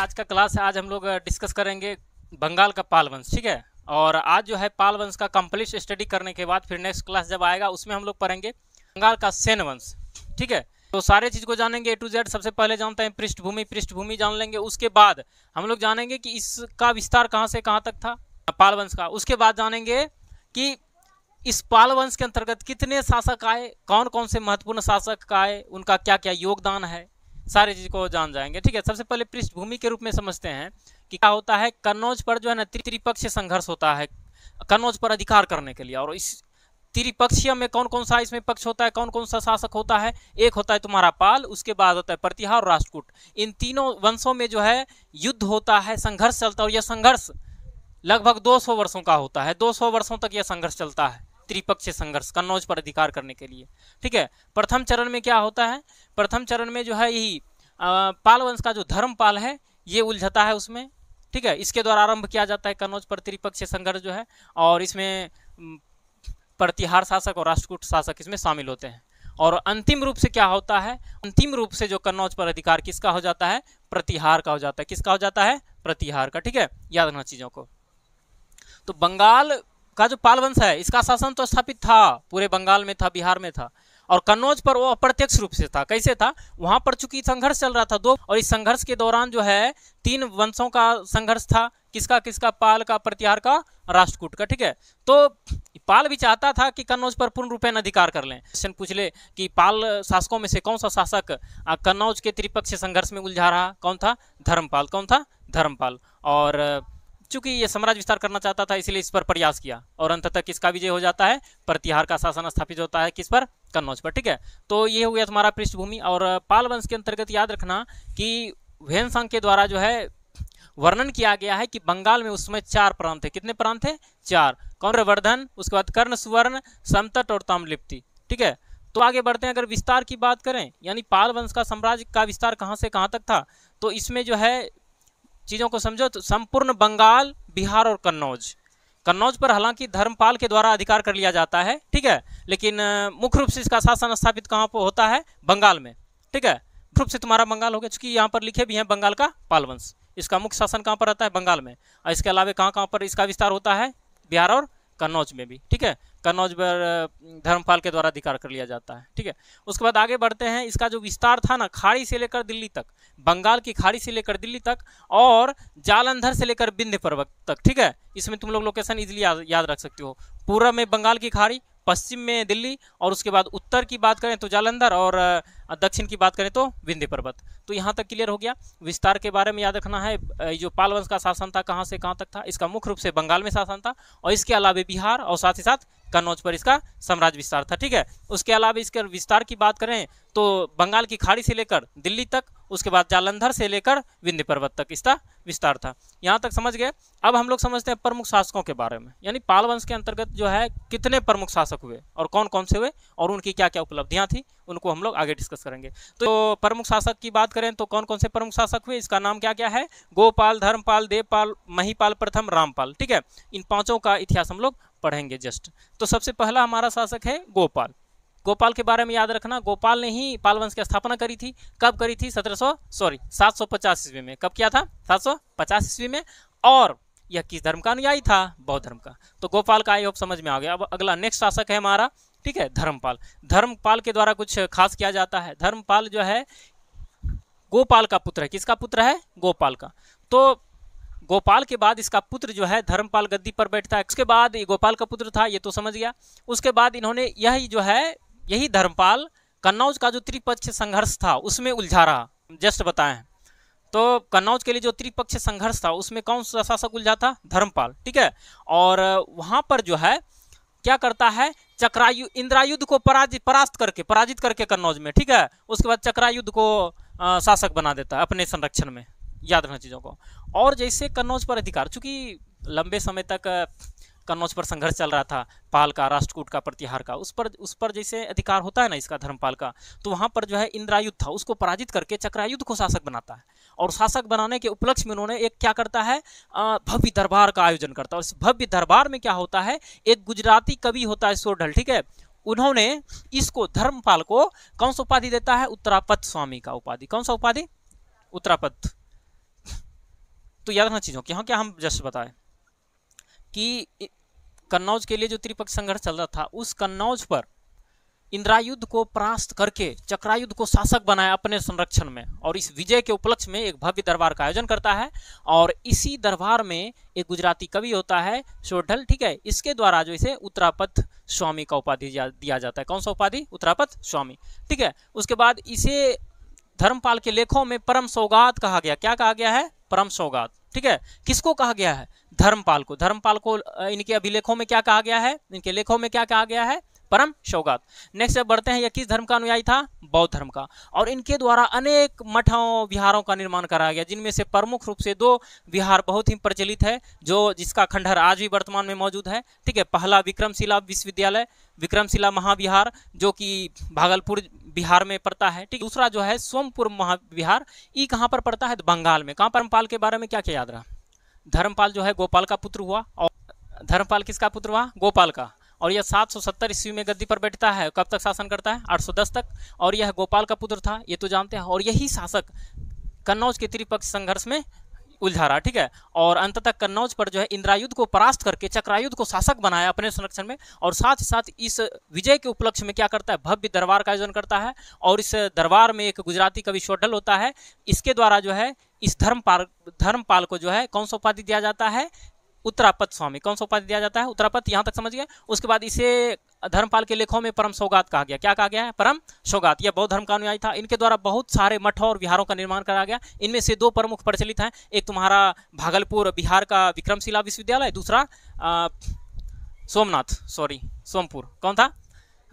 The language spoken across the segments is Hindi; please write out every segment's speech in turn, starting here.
आज का क्लास है आज हम लोग डिस्कस करेंगे बंगाल का पाल वंश ठीक है और आज जो है पाल वंश का कंप्लीट स्टडी करने के बाद फिर नेक्स्ट क्लास जब आएगा उसमें हम लोग पढ़ेंगे बंगाल का सेन वंश ठीक है तो सारे चीज़ को जानेंगे ए टू जेड सबसे पहले जानते हैं पृष्ठभूमि पृष्ठभूमि जान लेंगे उसके बाद हम लोग जानेंगे कि इसका विस्तार कहाँ से कहाँ तक था पाल वंश का उसके बाद जानेंगे कि इस पाल वंश के अंतर्गत कितने शासक आए कौन कौन से महत्वपूर्ण शासक आए उनका क्या क्या योगदान है सारी चीज़ को जान जाएंगे ठीक है सबसे पहले पृष्ठभूमि के रूप में समझते हैं कि क्या होता है कन्नौज पर जो है ना त्रिपक्षीय संघर्ष होता है कन्नौज पर अधिकार करने के लिए और इस त्रिपक्षीय में कौन कौन सा इसमें पक्ष होता है कौन कौन सा शासक होता है एक होता है तुम्हारा पाल उसके बाद होता है प्रतिहार और राष्ट्रकूट इन तीनों वंशों में जो है युद्ध होता है संघर्ष चलता है और यह संघर्ष लगभग 200 वर्षों का होता है 200 वर्षों तक यह संघर्ष चलता है त्रिपक्षीय संघर्ष कन्नौज पर अधिकार करने के लिए ठीक है प्रथम चरण में क्या होता है प्रथम चरण में जो है यही पाल वंश का जो धर्मपाल है ये उलझता है उसमें ठीक है इसके द्वारा आरंभ किया जाता है कन्नौज पर त्रिपक्षीय संघर्ष जो है और इसमें प्रतिहार शासक और राष्ट्रकूट शासक इसमें शामिल होते हैं और अंतिम रूप से क्या होता है अंतिम रूप से जो कन्नौज पर अधिकार किसका हो जाता है प्रतिहार का हो जाता है किसका हो जाता है प्रतिहार का ठीक है याद रखना चीज़ों को तो बंगाल का जो पाल वंश है इसका शासन तो स्थापित था पूरे बंगाल में था बिहार में था और कन्नौज पर वो अप्रत्यक्ष रूप से था कैसे था वहां पर चूंकि संघर्ष चल रहा था दो और इस संघर्ष के दौरान जो है तीन वंशों का संघर्ष था किसका किसका पाल का प्रतिहार का राष्ट्रकूट का ठीक है तो पाल भी चाहता था कि कन्नौज पर पूर्ण रूपेण अधिकार कर लें क्वेश्चन पूछ ले कि पाल शासकों में से कौन सा शासक कन्नौज के त्रिपक्षीय संघर्ष में उलझा रहा कौन था धर्मपाल कौन था धर्मपाल और चूंकि ये साम्राज्य विस्तार करना चाहता था इसलिए इस पर प्रयास किया और अंत तक किसका विजय हो जाता है प्रतिहार का शासन स्थापित होता है किस पर कन्नौज पर ठीक है तो ये हो गया तुम्हारा पृष्ठभूमि और पाल वंश के अंतर्गत याद रखना कि वेन के द्वारा जो है वर्णन किया गया है कि बंगाल में उस समय चार प्रांत थे कितने प्रांत थे चार कौन वर्धन उसके बाद कर्ण सुवर्ण समतट और ताम्रलिप्ति ठीक है तो आगे बढ़ते हैं अगर विस्तार की बात करें यानी पाल वंश का साम्राज्य का विस्तार कहाँ से कहाँ तक था तो इसमें जो है चीज़ों को समझो तो संपूर्ण बंगाल बिहार और कन्नौज कन्नौज पर हालांकि धर्मपाल के द्वारा अधिकार कर लिया जाता है ठीक है लेकिन मुख्य रूप से इसका शासन स्थापित कहाँ पर होता है बंगाल में ठीक है मुख्य रूप से तुम्हारा बंगाल हो गया चूंकि यहाँ पर लिखे भी हैं बंगाल का पालवंश इसका मुख्य शासन कहाँ पर रहता है बंगाल में और इसके अलावा कहाँ कहाँ पर इसका विस्तार होता है बिहार और कन्नौज में भी ठीक है कन्नौज धर्मपाल के द्वारा अधिकार कर लिया जाता है ठीक है उसके बाद आगे बढ़ते हैं इसका जो विस्तार था ना खाड़ी से लेकर दिल्ली तक बंगाल की खाड़ी से लेकर दिल्ली तक और जालंधर से लेकर विंध्य पर्वत तक ठीक है इसमें तुम लोग लोकेशन इजिली याद, याद रख सकते हो पूर्व में बंगाल की खाड़ी पश्चिम में दिल्ली और उसके बाद उत्तर की बात करें तो जालंधर और दक्षिण की बात करें तो विंध्य पर्वत तो यहाँ तक क्लियर हो गया विस्तार के बारे में याद रखना है जो पालवंश का शासन था कहाँ से कहाँ तक था इसका मुख्य रूप से बंगाल में शासन था और इसके अलावा बिहार और साथ ही साथ कन्नौज पर इसका साम्राज्य विस्तार था ठीक है उसके अलावा इसके विस्तार की बात करें तो बंगाल की खाड़ी से लेकर दिल्ली तक उसके बाद जालंधर से लेकर विंध्य पर्वत तक इसका विस्तार था यहाँ तक समझ गए अब हम लोग समझते हैं प्रमुख शासकों के बारे में यानी पाल वंश के अंतर्गत जो है कितने प्रमुख शासक हुए और कौन कौन से हुए और उनकी क्या क्या उपलब्धियाँ थी उनको हम लोग आगे डिस्कस करेंगे तो प्रमुख शासक की बात करें तो कौन कौन से प्रमुख शासक हुए इसका नाम क्या क्या है गोपाल धर्मपाल देवपाल महीपाल प्रथम रामपाल ठीक है इन पाँचों का इतिहास हम लोग पढ़ेंगे जस्ट तो सबसे पहला हमारा शासक है गोपाल गोपाल के बारे में याद रखना गोपाल ने ही पाल वंश की स्थापना करी थी कब करी थी 1700 सॉरी 750 ईस्वी में कब किया था 750 ईस्वी में और यह किस धर्म का अनुयायी था बौद्ध धर्म का तो गोपाल का आई होप समझ में आ गया अब अगला नेक्स्ट शासक है हमारा ठीक है धर्मपाल धर्मपाल के द्वारा कुछ खास किया जाता है धर्मपाल जो है गोपाल का पुत्र है किसका पुत्र है गोपाल का तो गोपाल के बाद इसका पुत्र जो है धर्मपाल गद्दी पर बैठता है उसके बाद ये गोपाल का पुत्र था ये तो समझ गया उसके बाद इन्होंने यही जो है यही धर्मपाल कन्नौज का जो त्रिपक्ष संघर्ष था उसमें उलझा रहा जस्ट बताएं तो कन्नौज के लिए जो त्रिपक्ष संघर्ष था उसमें कौन सा शासक उलझा था धर्मपाल ठीक है और वहाँ पर जो है क्या करता है चक्रायु इंद्रायुद्ध को पराजित परास्त करके पराजित करके कन्नौज में ठीक है उसके बाद चक्रायुद्ध को आ, शासक बना देता है अपने संरक्षण में याद रखना चीज़ों को और जैसे कन्नौज पर अधिकार चूंकि लंबे समय तक कन्नौज पर संघर्ष चल रहा था पाल का राष्ट्रकूट का प्रतिहार का उस पर उस पर जैसे अधिकार होता है ना इसका धर्मपाल का तो वहाँ पर जो है इंद्रायुद्ध था उसको पराजित करके चक्रायुद्ध को शासक बनाता है और शासक बनाने के उपलक्ष्य में उन्होंने एक क्या करता है भव्य दरबार का आयोजन करता है और इस भव्य दरबार में क्या होता है एक गुजराती कवि होता है सोडल ठीक है उन्होंने इसको धर्मपाल को कौन सा उपाधि देता है उत्तरापथ स्वामी का उपाधि कौन सा उपाधि उत्तरापथ तो याद रखना चीज़ों की हाँ क्या हम जस्ट बताएं कि कन्नौज के लिए जो त्रिपक्ष संघर्ष चल रहा था उस कन्नौज पर इंद्रायुद्ध को परास्त करके चक्रायुद्ध को शासक बनाया अपने संरक्षण में और इस विजय के उपलक्ष्य में एक भव्य दरबार का आयोजन करता है और इसी दरबार में एक गुजराती कवि होता है शोठल ठीक है इसके द्वारा जो इसे उत्तरापथ स्वामी का उपाधि दिया जाता है कौन सा उपाधि उत्तरापथ स्वामी ठीक है उसके बाद इसे धर्मपाल के लेखों में परम सौगात कहा गया क्या कहा गया है परम सौगात ठीक है किसको कहा गया है धर्मपाल को धर्मपाल को इनके अभिलेखों में क्या कहा गया है इनके लेखों में क्या कहा गया है परम सौगात नेक्स्ट जब बढ़ते हैं यह किस धर्म का अनुयायी था बौद्ध धर्म का और इनके द्वारा अनेक मठों विहारों का निर्माण कराया गया जिनमें से प्रमुख रूप से दो विहार बहुत ही प्रचलित है जो जिसका खंडहर आज भी वर्तमान में मौजूद है ठीक है पहला विक्रमशिला विश्वविद्यालय विक्रमशिला महाविहार जो कि भागलपुर बिहार में पड़ता है ठीक दूसरा जो है सोमपुर महाविहार ये कहाँ पर पड़ता है तो बंगाल में कहाँ परमपाल के बारे में क्या क्या याद रहा धर्मपाल जो है गोपाल का पुत्र हुआ और धर्मपाल किसका पुत्र हुआ गोपाल का और यह 770 ईस्वी में गद्दी पर बैठता है कब तक शासन करता है 810 तक और यह गोपाल का पुत्र था ये तो जानते हैं और यही शासक कन्नौज के त्रिपक्ष संघर्ष में उलझा ठीक है और अंत तक कन्नौज पर जो है इंद्रायुद्ध को परास्त करके चक्रायुद्ध को शासक बनाया अपने संरक्षण में और साथ ही साथ इस विजय के उपलक्ष्य में क्या करता है भव्य दरबार का आयोजन करता है और इस दरबार में एक गुजराती कवि शोडल होता है इसके द्वारा जो है इस धर्मपाल धर्मपाल को जो है कौन सा उपाधि दिया जाता है उत्तरापत स्वामी कौन सा उपाधि दिया जाता है उत्तरापत यहां तक समझ गए उसके बाद इसे धर्मपाल के लेखों में परम सौगात कहा गया क्या कहा गया है परम सौगात यह बौद्ध धर्म का अनुयायी था इनके द्वारा बहुत सारे मठों और विहारों का निर्माण कराया गया इनमें से दो प्रमुख प्रचलित हैं एक तुम्हारा भागलपुर बिहार का विक्रमशिला विश्वविद्यालय दूसरा सोमनाथ सॉरी सोमपुर कौन था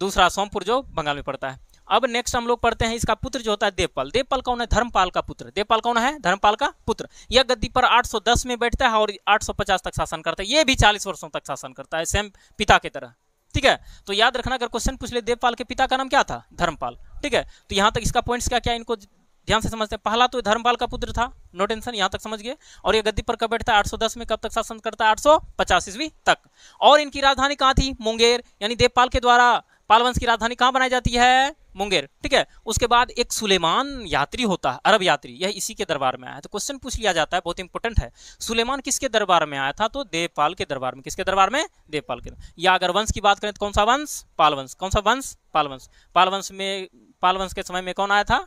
दूसरा सोमपुर जो बंगाल में पड़ता है अब नेक्स्ट हम लोग पढ़ते हैं इसका पुत्र जो होता है देवपाल देवपाल कौन है धर्मपाल का पुत्र देवपाल कौन है धर्मपाल का पुत्र यह गद्दी पर 810 में बैठता है और 850 तक शासन करता है यह भी 40 वर्षों तक शासन करता है सेम पिता की तरह ठीक है तो याद रखना अगर क्वेश्चन पूछ ले देवपाल के पिता का नाम क्या था धर्मपाल ठीक है तो यहाँ तक इसका पॉइंट क्या क्या इनको ध्यान से समझते हैं पहला तो धर्मपाल का पुत्र था नो टेंशन यहाँ तक समझ गए और ये गद्दी पर कब बैठता है 810 में कब तक शासन करता है आठ सौ ईस्वी तक और इनकी राजधानी कहाँ थी मुंगेर यानी देवपाल के द्वारा पालवंश की राजधानी कहाँ बनाई जाती है मुंगेर ठीक है उसके बाद एक सुलेमान यात्री होता है अरब यात्री यह इसी के दरबार में आया तो क्वेश्चन पूछ लिया जाता है बहुत इंपॉर्टेंट है सुलेमान किसके दरबार में आया था तो देवपाल के दरबार में किसके दरबार में देवपाल के या अगर वंश की बात करें तो कौन सा वंश पालवंश कौन सा वंश पालवंश पालवंश में पालवंश के समय में कौन आया था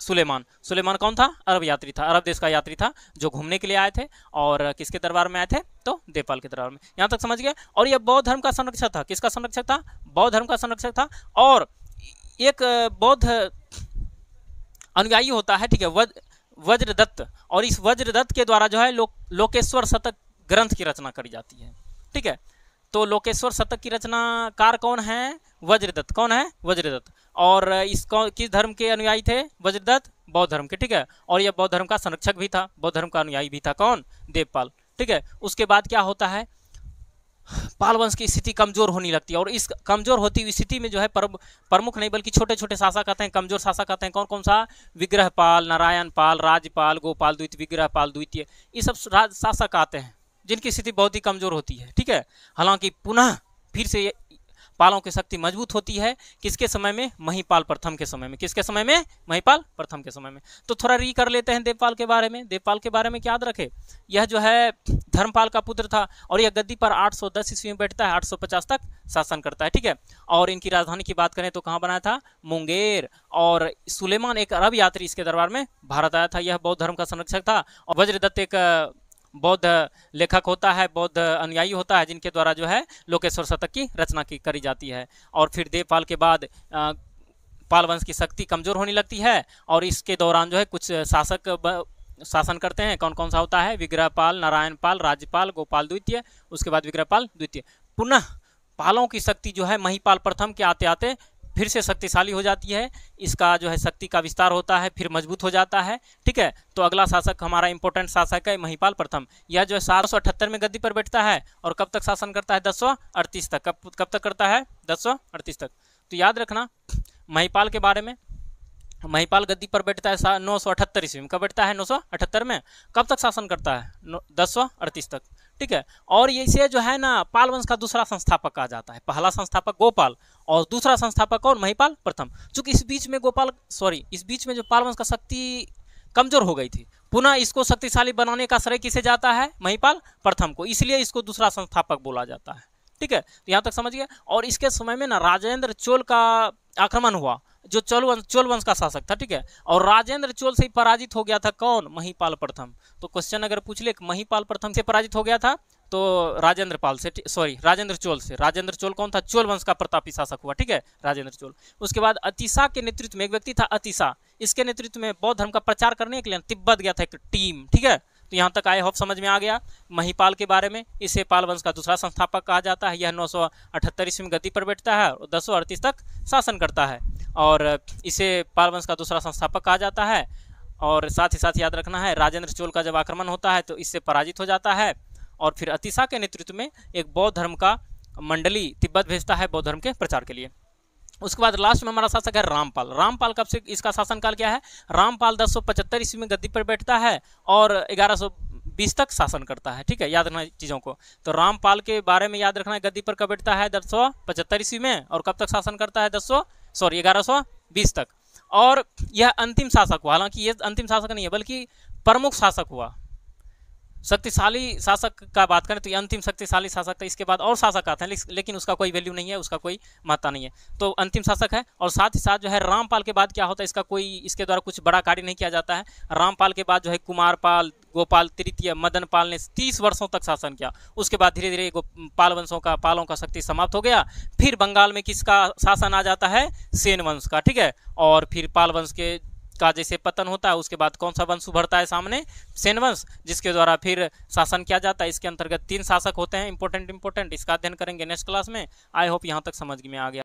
सुलेमान सुलेमान कौन था अरब यात्री था अरब देश का यात्री था जो घूमने के लिए आए थे और किसके दरबार में आए थे तो देवपाल के दरबार में यहाँ तक समझ गए और यह बौद्ध धर्म का संरक्षक था किसका संरक्षक था बौद्ध धर्म का संरक्षक था और एक बौद्ध अनुयायी होता है ठीक है वज, वज्रदत्त और इस वज्रदत्त के द्वारा जो है लो, लोकेश्वर शतक ग्रंथ की रचना करी जाती है ठीक है तो लोकेश्वर शतक की रचनाकार कौन है वज्रदत्त कौन है वज्रदत्त और इस किस धर्म के अनुयायी थे वज्रदत्त बौद्ध धर्म के ठीक है और यह बौद्ध धर्म का संरक्षक भी था बौद्ध धर्म का अनुयायी भी था कौन देवपाल ठीक है उसके बाद क्या होता है पाल वंश की स्थिति कमजोर होने लगती है और इस कमजोर होती हुई स्थिति में जो है प्रमुख नहीं बल्कि छोटे छोटे शासक आते हैं कमजोर शासक आते हैं कौन कौन सा विग्रहपाल नारायण पाल राजपाल गोपाल द्वितीय विग्रहपाल द्वितीय ये सब शासक आते हैं जिनकी स्थिति बहुत ही कमज़ोर होती है ठीक है हालांकि पुनः फिर से पालों की शक्ति मजबूत होती है किसके समय में महीपाल प्रथम के समय में किसके समय में महीपाल प्रथम के समय में तो थोड़ा री कर लेते हैं देवपाल के बारे में देवपाल के बारे में याद रखे यह जो है धर्मपाल का पुत्र था और यह गद्दी पर 810 ईस्वी में बैठता है 850 तक शासन करता है ठीक है और इनकी राजधानी की बात करें तो कहाँ बनाया था मुंगेर और सुलेमान एक अरब यात्री इसके दरबार में भारत आया था यह बौद्ध धर्म का संरक्षक था और वज्रदत्त एक बौद्ध लेखक होता है बौद्ध अनुयायी होता है जिनके द्वारा जो है लोकेश्वर शतक की रचना की करी जाती है और फिर देवपाल के बाद पाल वंश की शक्ति कमजोर होने लगती है और इसके दौरान जो है कुछ शासक शासन करते हैं कौन कौन सा होता है विग्रहपाल नारायणपाल राज्यपाल गोपाल द्वितीय उसके बाद विग्रहपाल द्वितीय पुनः पालों की शक्ति जो है महीपाल प्रथम के आते आते फिर से शक्तिशाली हो जाती है इसका जो है शक्ति का विस्तार होता है फिर मजबूत हो जाता है ठीक है तो अगला शासक हमारा इंपॉर्टेंट शासक है महिपाल प्रथम यह जो है सात में गद्दी पर बैठता है और कब तक शासन करता है दस तक कब कब तक करता है दस तक तो याद रखना महिपाल के बारे में महिपाल गद्दी पर बैठता है नौ सौ अठहत्तर ईस्वी में कब बैठता है नौ सौ अठहत्तर में कब तक शासन करता है दस सौ अड़तीस तक ठीक है और इसे जो है ना पाल वंश का दूसरा संस्थापक कहा जाता है पहला संस्थापक गोपाल और दूसरा संस्थापक कौन महिपाल प्रथम चूंकि इस बीच में गोपाल सॉरी इस बीच में जो पाल वंश का शक्ति कमजोर हो गई थी पुनः इसको शक्तिशाली बनाने का श्रेय किसे जाता है महिपाल प्रथम को इसलिए इसको दूसरा संस्थापक बोला जाता है ठीक है तो यहाँ तक गया और इसके समय में ना राजेंद्र चोल का आक्रमण हुआ जो चोल वंश चोल वंश का शासक था ठीक है और राजेंद्र चोल से पराजित हो गया था कौन महीपाल प्रथम तो क्वेश्चन अगर पूछ ले महीपाल प्रथम से पराजित हो गया था तो राजेंद्र पाल से सॉरी राजेंद्र चोल से राजेंद्र चोल कौन था चोल वंश का प्रतापी शासक हुआ ठीक है राजेंद्र चोल उसके बाद अतिशा के नेतृत्व में एक व्यक्ति था अतिशा इसके नेतृत्व में बौद्ध धर्म का प्रचार करने के लिए तिब्बत गया था एक टीम ठीक है तो यहाँ तक आई होप समझ में आ गया महीपाल के बारे में इसे पाल वंश का दूसरा संस्थापक कहा जाता है यह नौ सौ अठहत्तर ईस्वी में गति पर बैठता है और दस सौ तक शासन करता है और इसे पाल वंश का दूसरा संस्थापक कहा जाता है और साथ ही साथ याद रखना है राजेंद्र चोल का जब आक्रमण होता है तो इससे पराजित हो जाता है और फिर अतिशा के नेतृत्व में एक बौद्ध धर्म का मंडली तिब्बत भेजता है बौद्ध धर्म के प्रचार के लिए उसके बाद लास्ट में हमारा शासक है रामपाल रामपाल कब से इसका शासनकाल क्या है रामपाल पचहत्तर ईस्वी में गद्दी पर बैठता है और ग्यारह बीस तक शासन करता है ठीक है याद रखना चीज़ों को तो रामपाल के बारे में याद रखना है गद्दी पर कब बैठता है दस सौ पचहत्तर ईस्वी में और कब तक शासन करता है दस सौ सॉरी ग्यारह सौ बीस तक और यह अंतिम शासक हुआ हालांकि ये अंतिम शासक नहीं है बल्कि प्रमुख शासक हुआ शक्तिशाली शासक का बात करें तो ये अंतिम शक्तिशाली शासक था इसके बाद और शासक आते हैं लेकिन उसका कोई वैल्यू नहीं है उसका कोई महत्ता नहीं है तो अंतिम शासक है और साथ ही साथ जो है रामपाल के बाद क्या होता है इसका कोई इसके द्वारा कुछ बड़ा कार्य नहीं किया जाता है रामपाल के बाद जो है कुमारपाल गोपाल तृतीय मदनपाल ने तीस वर्षों तक शासन किया उसके बाद धीरे धीरे पाल वंशों का पालों का शक्ति समाप्त हो गया फिर बंगाल में किसका शासन आ जाता है सेन वंश का ठीक है और फिर पाल वंश के का जैसे पतन होता है उसके बाद कौन सा वंश उभरता है सामने सेन वंश जिसके द्वारा फिर शासन किया जाता है इसके अंतर्गत तीन शासक होते हैं इंपोर्टेंट इंपोर्टेंट इसका अध्ययन करेंगे नेक्स्ट क्लास में आई होप यहाँ तक समझ में आ गया